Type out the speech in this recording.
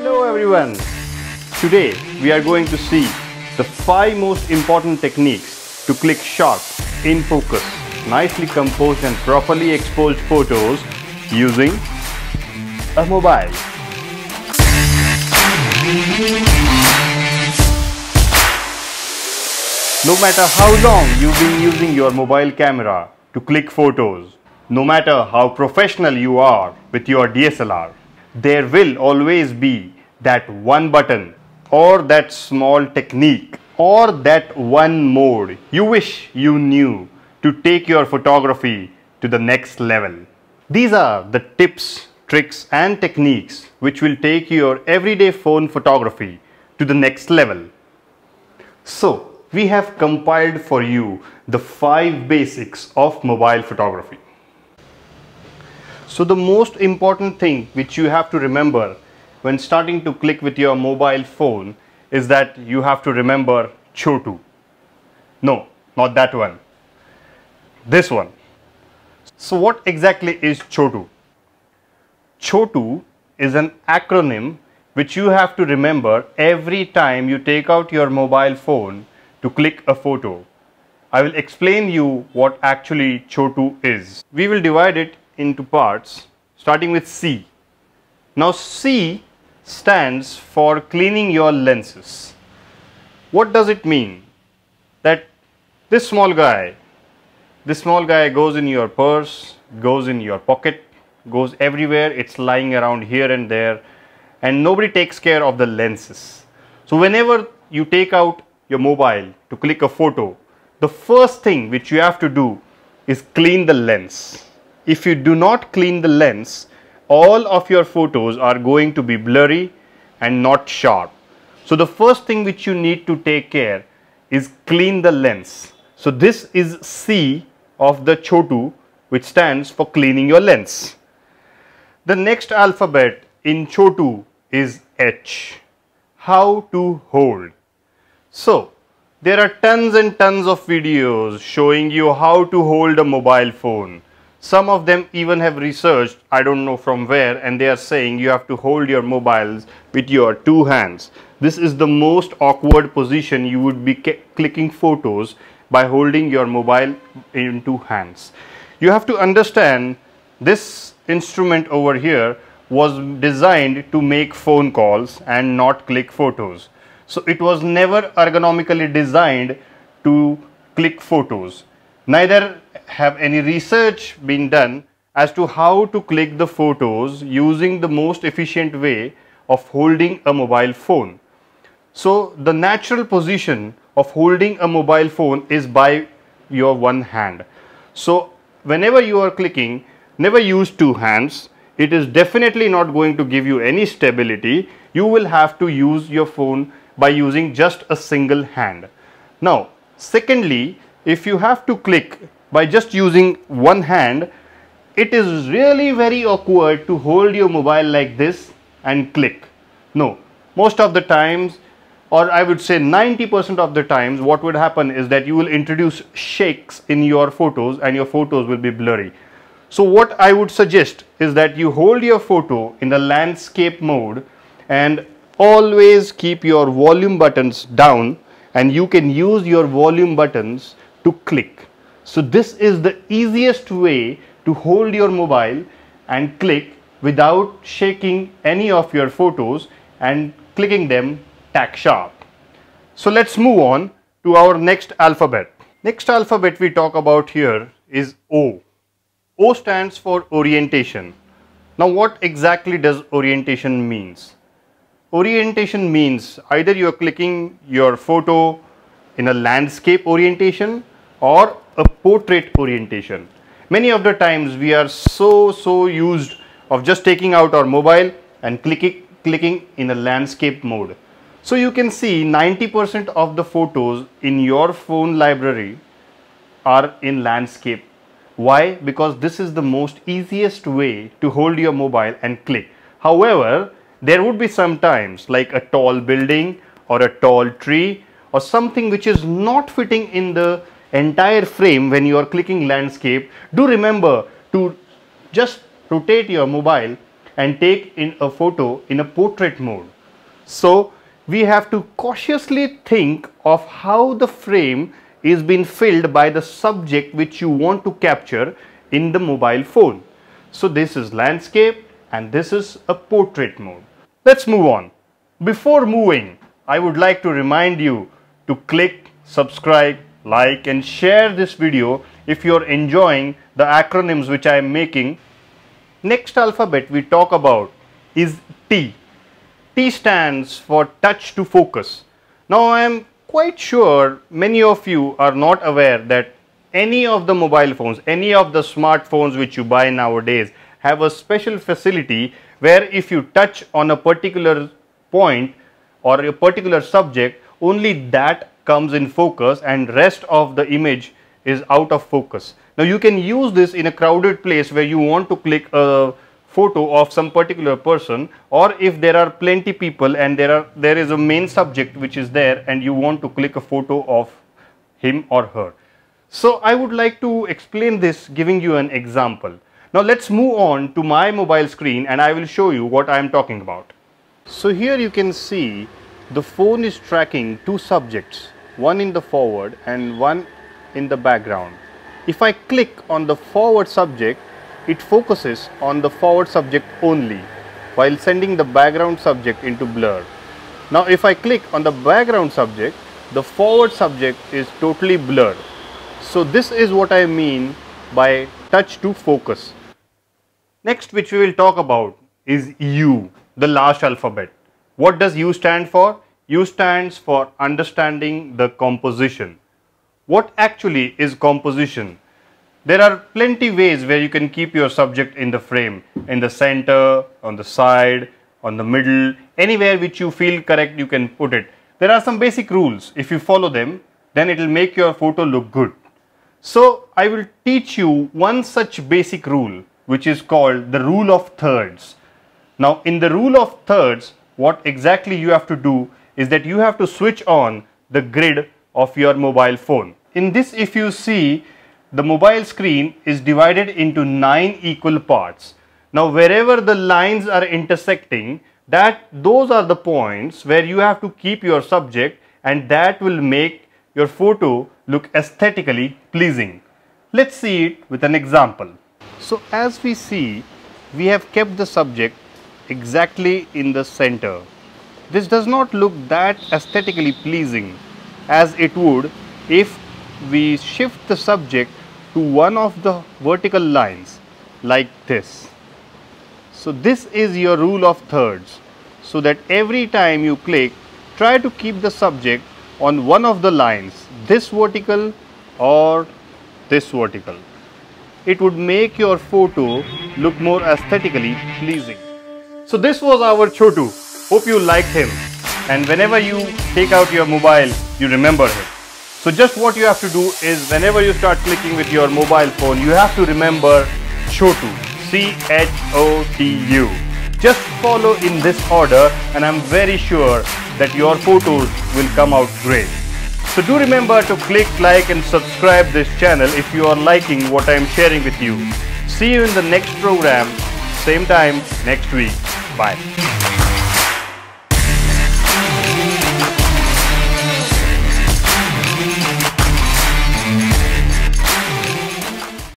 Hello everyone. Today we are going to see the 5 most important techniques to click sharp, in focus, nicely composed and properly exposed photos using a mobile. No matter how long you've been using your mobile camera to click photos, no matter how professional you are with your DSLR, there will always be that one button or that small technique or that one mode you wish you knew to take your photography to the next level. These are the tips, tricks and techniques which will take your everyday phone photography to the next level. So, we have compiled for you the 5 basics of mobile photography. So the most important thing which you have to remember when starting to click with your mobile phone is that you have to remember Chotu. No, not that one. This one. So what exactly is Chotu? Chotu is an acronym which you have to remember every time you take out your mobile phone to click a photo. I will explain you what actually Chotu is. We will divide it into parts starting with C. Now C stands for cleaning your lenses. What does it mean? That this small guy, this small guy goes in your purse, goes in your pocket, goes everywhere, it's lying around here and there and nobody takes care of the lenses. So whenever you take out your mobile to click a photo, the first thing which you have to do is clean the lens if you do not clean the lens, all of your photos are going to be blurry and not sharp. So the first thing which you need to take care is clean the lens. So this is C of the Chotu which stands for cleaning your lens. The next alphabet in Chotu is H. How to hold. So there are tons and tons of videos showing you how to hold a mobile phone some of them even have researched, I don't know from where, and they are saying you have to hold your mobiles with your two hands. This is the most awkward position you would be clicking photos by holding your mobile in two hands. You have to understand this instrument over here was designed to make phone calls and not click photos. So it was never ergonomically designed to click photos. Neither have any research been done as to how to click the photos using the most efficient way of holding a mobile phone. So the natural position of holding a mobile phone is by your one hand. So whenever you are clicking, never use two hands. It is definitely not going to give you any stability. You will have to use your phone by using just a single hand. Now, secondly, if you have to click by just using one hand it is really very awkward to hold your mobile like this and click no most of the times or I would say 90% of the times what would happen is that you will introduce shakes in your photos and your photos will be blurry. So what I would suggest is that you hold your photo in the landscape mode and always keep your volume buttons down and you can use your volume buttons to click. So this is the easiest way to hold your mobile and click without shaking any of your photos and clicking them tack sharp. So let's move on to our next alphabet. Next alphabet we talk about here is O. O stands for orientation. Now what exactly does orientation means? Orientation means either you are clicking your photo in a landscape orientation or a portrait orientation. Many of the times we are so so used of just taking out our mobile and clicking clicking in a landscape mode. So you can see 90% of the photos in your phone library are in landscape. Why? Because this is the most easiest way to hold your mobile and click. However, there would be some times like a tall building or a tall tree or something which is not fitting in the entire frame when you are clicking landscape, do remember to just rotate your mobile and take in a photo in a portrait mode. So we have to cautiously think of how the frame is being filled by the subject which you want to capture in the mobile phone. So this is landscape and this is a portrait mode. Let's move on. Before moving, I would like to remind you to click subscribe like and share this video if you're enjoying the acronyms which I am making. Next alphabet we talk about is T. T stands for touch to focus. Now I am quite sure many of you are not aware that any of the mobile phones, any of the smartphones which you buy nowadays have a special facility where if you touch on a particular point or a particular subject, only that comes in focus and rest of the image is out of focus. Now you can use this in a crowded place where you want to click a photo of some particular person or if there are plenty people and there are there is a main subject which is there and you want to click a photo of him or her. So I would like to explain this giving you an example. Now let's move on to my mobile screen and I will show you what I am talking about. So here you can see the phone is tracking two subjects one in the forward and one in the background. If I click on the forward subject, it focuses on the forward subject only while sending the background subject into blur. Now if I click on the background subject, the forward subject is totally blurred. So this is what I mean by touch to focus. Next which we will talk about is U, the last alphabet. What does U stand for? U stands for understanding the composition. What actually is composition? There are plenty ways where you can keep your subject in the frame, in the center, on the side, on the middle, anywhere which you feel correct you can put it. There are some basic rules. If you follow them, then it will make your photo look good. So I will teach you one such basic rule which is called the rule of thirds. Now in the rule of thirds, what exactly you have to do is that you have to switch on the grid of your mobile phone. In this if you see the mobile screen is divided into 9 equal parts. Now wherever the lines are intersecting that those are the points where you have to keep your subject and that will make your photo look aesthetically pleasing. Let's see it with an example. So as we see we have kept the subject exactly in the center. This does not look that aesthetically pleasing as it would if we shift the subject to one of the vertical lines like this. So this is your rule of thirds so that every time you click try to keep the subject on one of the lines this vertical or this vertical. It would make your photo look more aesthetically pleasing. So this was our Chotu. Hope you liked him and whenever you take out your mobile, you remember him. So just what you have to do is whenever you start clicking with your mobile phone, you have to remember Chotu, C-H-O-T-U. Just follow in this order and I'm very sure that your photos will come out great. So do remember to click like and subscribe this channel if you are liking what I am sharing with you. See you in the next program, same time next week. Bye.